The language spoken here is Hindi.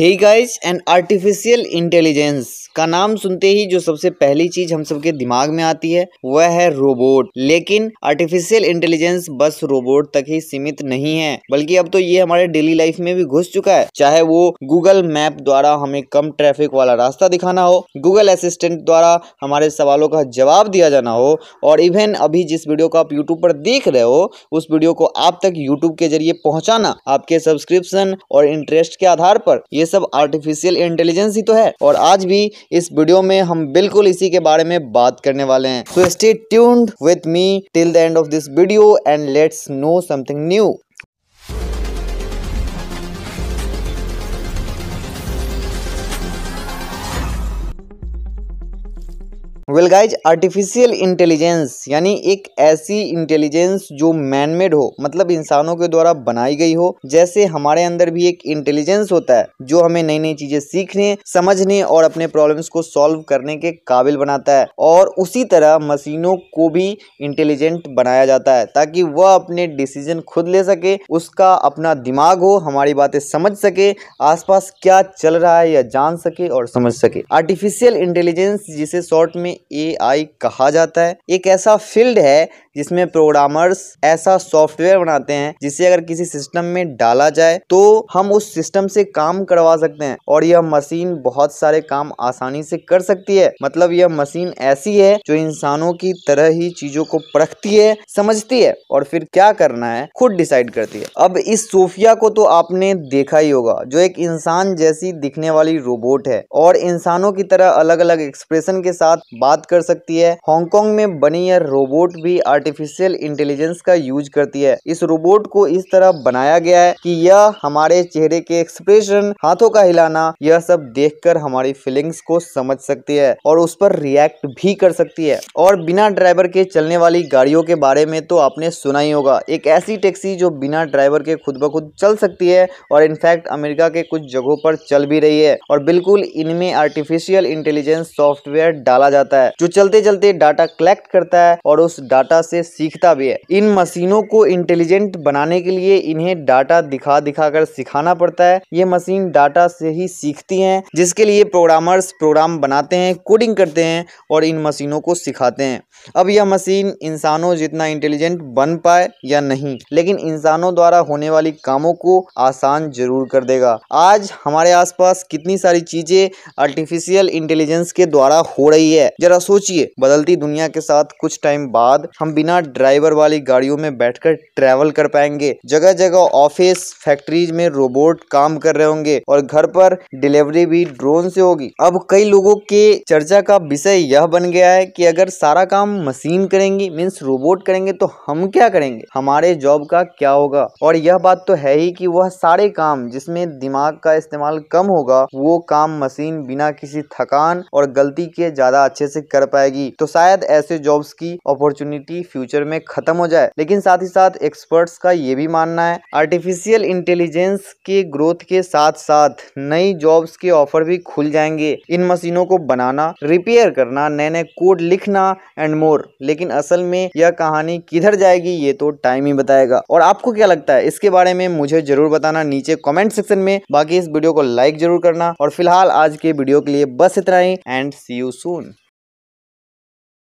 hey guys and artificial intelligence का नाम सुनते ही जो सबसे पहली चीज हम सबके दिमाग में आती है वह है रोबोट लेकिन आर्टिफिशियल इंटेलिजेंस बस रोबोट तक ही सीमित नहीं है बल्कि अब तो ये हमारे डेली लाइफ में भी घुस चुका है चाहे वो गूगल मैप द्वारा हमें कम ट्रैफिक वाला रास्ता दिखाना हो गूगल असिस्टेंट द्वारा हमारे सवालों का जवाब दिया जाना हो और इवन अभी जिस वीडियो को आप यूट्यूब पर देख रहे हो उस वीडियो को आप तक यूट्यूब के जरिए पहुंचाना आपके सब्सक्रिप्शन और इंटरेस्ट के आधार पर ये सब आर्टिफिशियल इंटेलिजेंस ही तो है और आज भी इस वीडियो में हम बिल्कुल इसी के बारे में बात करने वाले हैं so stay tuned with me till the end of this video and let's know something new well guys artificial intelligence यानी एक ऐसी इंटेलिजेंस जो मैनमेड हो मतलब इंसानों के द्वारा बनाई गई हो जैसे हमारे अंदर भी एक इंटेलिजेंस होता है जो हमें नई नई चीजें सीखने समझने और अपने प्रॉब्लम्स को सॉल्व करने के काबिल बनाता है और उसी तरह मशीनों को भी इंटेलिजेंट बनाया जाता है ताकि वह अपने डिसीजन खुद ले सके उसका अपना दिमाग हो हमारी बातें समझ सके आसपास क्या चल रहा है या जान सके और समझ सके आर्टिफिशियल इंटेलिजेंस जिसे शॉर्ट में एआई कहा जाता है एक ऐसा फील्ड है जिसमें प्रोग्रामर्स ऐसा सॉफ्टवेयर बनाते हैं जिसे अगर किसी सिस्टम में डाला जाए तो हम उस सिस्टम से काम करवा सकते हैं और यह मशीन बहुत सारे काम आसानी से कर सकती है मतलब यह मशीन ऐसी है जो इंसानों की तरह ही चीजों को परखती है समझती है और फिर क्या करना है खुद डिसाइड करती है अब इस सोफिया को तो आपने देखा ही होगा जो एक इंसान जैसी दिखने वाली रोबोट है और इंसानों की तरह अलग अलग एक्सप्रेशन के साथ बात कर सकती है हांगकांग में बनी यह रोबोट भी आर्ट आर्टिफिशियल इंटेलिजेंस का यूज करती है इस रोबोट को इस तरह बनाया गया है कि यह हमारे चेहरे के एक्सप्रेशन हाथों का हिलाना यह सब देखकर हमारी फीलिंग्स को समझ सकती है और उस पर रिएक्ट भी कर सकती है और बिना ड्राइवर के चलने वाली गाड़ियों के बारे में तो आपने सुना ही होगा एक ऐसी टैक्सी जो बिना ड्राइवर के खुद ब खुद चल सकती है और इनफैक्ट अमेरिका के कुछ जगहों पर चल भी रही है और बिल्कुल इनमें आर्टिफिशियल इंटेलिजेंस सॉफ्टवेयर डाला जाता है जो चलते चलते डाटा कलेक्ट करता है और उस डाटा से सीखता भी है इन मशीनों को इंटेलिजेंट बनाने के लिए इन्हें डाटा दिखा दिखा कर सिखाना पड़ता है ये मशीन डाटा से ही सीखती हैं जिसके लिए प्रोग्रामर्स प्रोग्राम बनाते हैं कोडिंग करते हैं और इन मशीनों को सिखाते हैं अब यह मशीन इंसानों जितना इंटेलिजेंट बन पाए या नहीं लेकिन इंसानों द्वारा होने वाली कामों को आसान जरूर कर देगा आज हमारे आसपास कितनी सारी चीजें आर्टिफिशियल इंटेलिजेंस के द्वारा हो रही है जरा सोचिए बदलती दुनिया के साथ कुछ टाइम बाद हम बिना ड्राइवर वाली गाड़ियों में बैठकर ट्रैवल कर पाएंगे जगह जगह ऑफिस फैक्ट्रीज में रोबोट काम कर रहे होंगे और घर पर डिलीवरी भी ड्रोन से होगी अब कई लोगों के चर्चा का विषय यह बन गया है कि अगर सारा काम मशीन करेंगी मीन्स रोबोट करेंगे तो हम क्या करेंगे हमारे जॉब का क्या होगा और यह बात तो है ही कि वह सारे काम जिसमें दिमाग का इस्तेमाल कम होगा वो काम मशीन बिना किसी थकान और गलती के ज्यादा अच्छे से कर पाएगी तो शायद ऐसे जॉब्स की अपॉर्चुनिटी फ्यूचर में खत्म हो जाए लेकिन साथ ही साथ एक्सपर्ट्स का ये भी मानना है आर्टिफिशियल इंटेलिजेंस के ग्रोथ के साथ साथ नई जॉब्स के ऑफर भी खुल जाएंगे इन मशीनों को बनाना रिपेयर करना नए नए कोड लिखना एंड मोर लेकिन असल में यह कहानी किधर जाएगी ये तो टाइम ही बताएगा और आपको क्या लगता है इसके बारे में मुझे जरूर बताना नीचे कमेंट सेक्शन में बाकी इस वीडियो को लाइक जरूर करना और फिलहाल आज के वीडियो के लिए बस इतना ही एंड सी यू सून